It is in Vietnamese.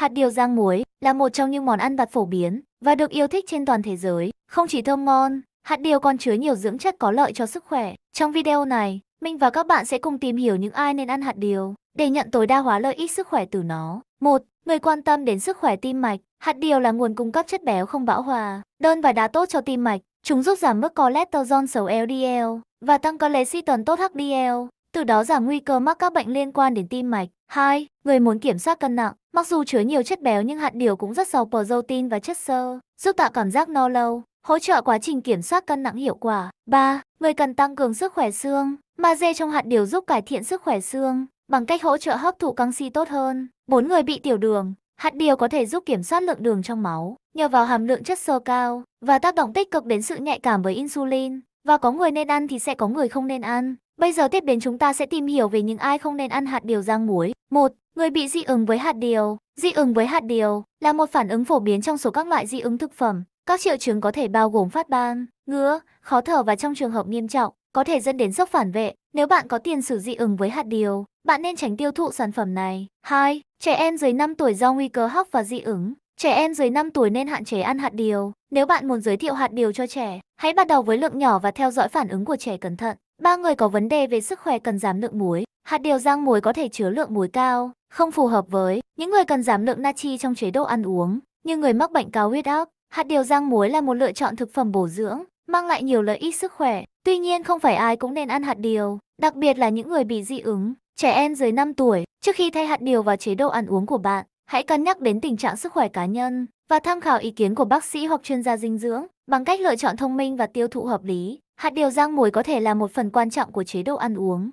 Hạt điều rang muối là một trong những món ăn vặt phổ biến và được yêu thích trên toàn thế giới. Không chỉ thơm ngon, hạt điều còn chứa nhiều dưỡng chất có lợi cho sức khỏe. Trong video này, mình và các bạn sẽ cùng tìm hiểu những ai nên ăn hạt điều để nhận tối đa hóa lợi ích sức khỏe từ nó. Một, Người quan tâm đến sức khỏe tim mạch, hạt điều là nguồn cung cấp chất béo không bão hòa, đơn và đá tốt cho tim mạch. Chúng giúp giảm mức cholesterol xấu LDL và tăng cholesterol tốt HDL, từ đó giảm nguy cơ mắc các bệnh liên quan đến tim mạch. 2. Người muốn kiểm soát cân nặng, mặc dù chứa nhiều chất béo nhưng hạt điều cũng rất giàu protein và chất xơ, giúp tạo cảm giác no lâu, hỗ trợ quá trình kiểm soát cân nặng hiệu quả. 3. Người cần tăng cường sức khỏe xương, magie trong hạt điều giúp cải thiện sức khỏe xương bằng cách hỗ trợ hấp thụ canxi tốt hơn. 4. Người bị tiểu đường, hạt điều có thể giúp kiểm soát lượng đường trong máu nhờ vào hàm lượng chất xơ cao và tác động tích cực đến sự nhạy cảm với insulin. Và có người nên ăn thì sẽ có người không nên ăn. Bây giờ tiếp đến chúng ta sẽ tìm hiểu về những ai không nên ăn hạt điều rang muối. Một, Người bị dị ứng với hạt điều. Dị ứng với hạt điều là một phản ứng phổ biến trong số các loại dị ứng thực phẩm. Các triệu chứng có thể bao gồm phát ban, ngứa, khó thở và trong trường hợp nghiêm trọng, có thể dẫn đến sốc phản vệ. Nếu bạn có tiền sử dị ứng với hạt điều, bạn nên tránh tiêu thụ sản phẩm này. 2. Trẻ em dưới 5 tuổi do nguy cơ hóc và dị ứng. Trẻ em dưới 5 tuổi nên hạn chế ăn hạt điều. Nếu bạn muốn giới thiệu hạt điều cho trẻ, hãy bắt đầu với lượng nhỏ và theo dõi phản ứng của trẻ cẩn thận. Ba người có vấn đề về sức khỏe cần giảm lượng muối. Hạt điều rang muối có thể chứa lượng muối cao, không phù hợp với những người cần giảm lượng natri trong chế độ ăn uống, như người mắc bệnh cao huyết áp. Hạt điều rang muối là một lựa chọn thực phẩm bổ dưỡng, mang lại nhiều lợi ích sức khỏe. Tuy nhiên không phải ai cũng nên ăn hạt điều, đặc biệt là những người bị dị ứng, trẻ em dưới 5 tuổi. Trước khi thay hạt điều vào chế độ ăn uống của bạn, hãy cân nhắc đến tình trạng sức khỏe cá nhân và tham khảo ý kiến của bác sĩ hoặc chuyên gia dinh dưỡng bằng cách lựa chọn thông minh và tiêu thụ hợp lý. Hạt điều rang muối có thể là một phần quan trọng của chế độ ăn uống.